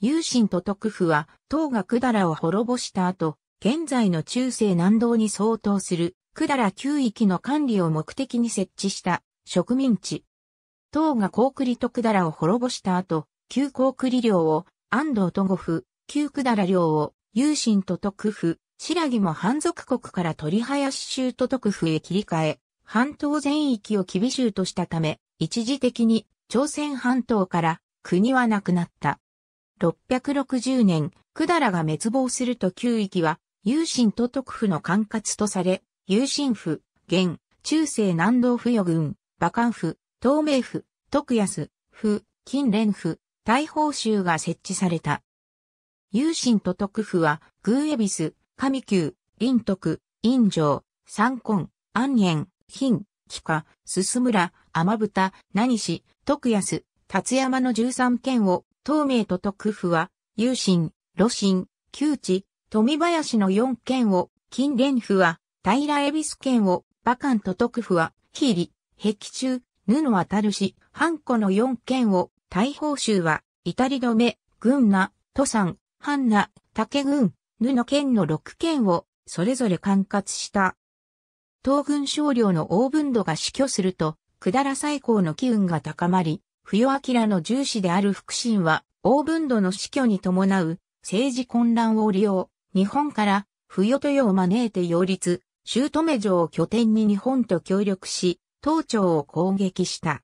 有心と徳府は、唐が百済を滅ぼした後、現在の中世南道に相当する、百済旧域の管理を目的に設置した植民地。唐が高栗と百済を滅ぼした後、旧高栗領を安藤と五府、旧百済領を有心と徳府、白木も藩属国から鳥林州と徳府へ切り替え、半島全域を厳州としたため、一時的に朝鮮半島から国はなくなった。6 6 0年、百済が滅亡すると旧域は、有心都督府の管轄とされ、有心府、現、中世南道府与軍、馬関府、東名府、徳安、府、近連府、大報州が設置された。有心都督府は、宮恵比寿、上宮、林徳、陰城、三根、安延、品、木下、鈴村、天豚、何し、徳安、達山の13県を東名と徳府は、有心、露心、旧地、富林の4県を、金蓮府は、平恵比寿県を、馬関と徳府は、リ、壁中、布渡るハ半古の4県を、大宝州は、至り止め、群那、土山、半那、竹郡、布県の6県を、それぞれ管轄した。東軍少領の大分度が死去すると、百済最高の機運が高まり、不与明の重視である福神は、大文度の死去に伴う政治混乱を利用、日本から不与豊を招いて擁立、姑城を拠点に日本と協力し、東朝を攻撃した。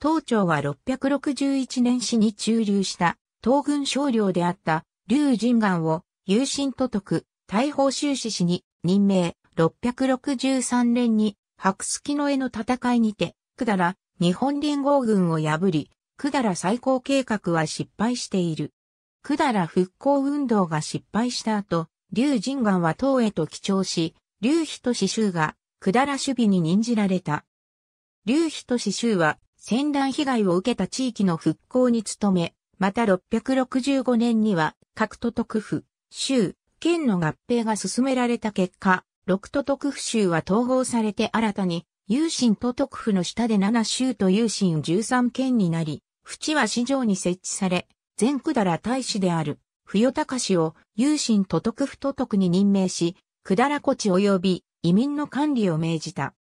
東朝は661年死に駐留した東軍少領であった劉仁岩を有心説く、大砲修士氏に任命、663年に白月の絵の戦いにて、だら、日本連合軍を破り、だら再興計画は失敗している。だら復興運動が失敗した後、劉仁岩は唐へと帰朝し、劉人志州がだら守備に任じられた。劉人志州は戦乱被害を受けた地域の復興に努め、また665年には各都督府、州、県の合併が進められた結果、六都督府州は統合されて新たに有心都督府の下で7州と有心13県になり、淵は市場に設置され、全だら大使である、不隆を有心都督府都督に任命し、百らこ地及び移民の管理を命じた。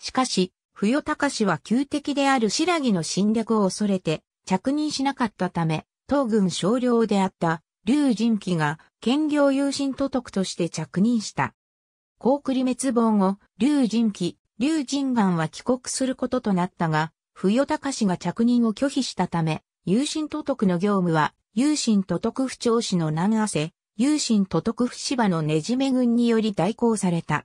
しかし、不隆は旧敵である白木の侵略を恐れて、着任しなかったため、東軍少量であった、劉仁基が、兼業有心都督として着任した。高栗滅亡後、劉仁基、劉仁岩は帰国することとなったが、不与隆が着任を拒否したため、有心都督の業務は、有心都督府長氏の南瀬、有心都督府芝のねじめ軍により代行された。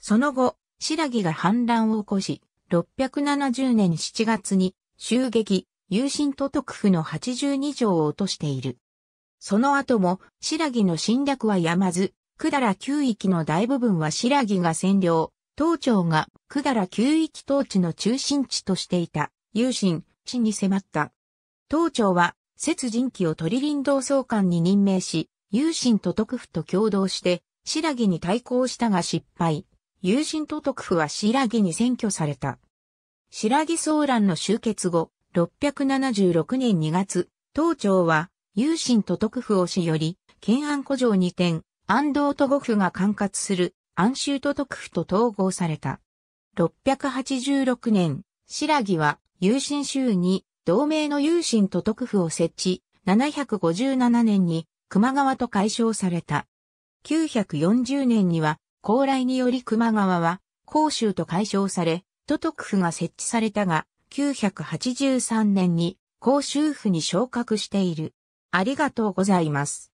その後、白木が反乱を起こし、670年7月に、襲撃、有心都督府の82条を落としている。その後も、白木の侵略はやまず、百済旧域の大部分は白木が占領、東庁がだ柄旧一統治の中心地としていた、有心地に迫った。東庁は、節人気を鳥林道総監に任命し、有心と徳府と共同して、白木に対抗したが失敗。有心と徳府は白木に占拠された。白木騒乱の終結後、676年2月、東庁は、有心と徳府をしより、県安古城に転、安道と五府が管轄する安州都督府と統合された。686年、白木は、有心州に、同盟の有心都督府を設置、757年に、熊川と解消された。940年には、高麗により熊川は、甲州と解消され、都督府が設置されたが、983年に、甲州府に昇格している。ありがとうございます。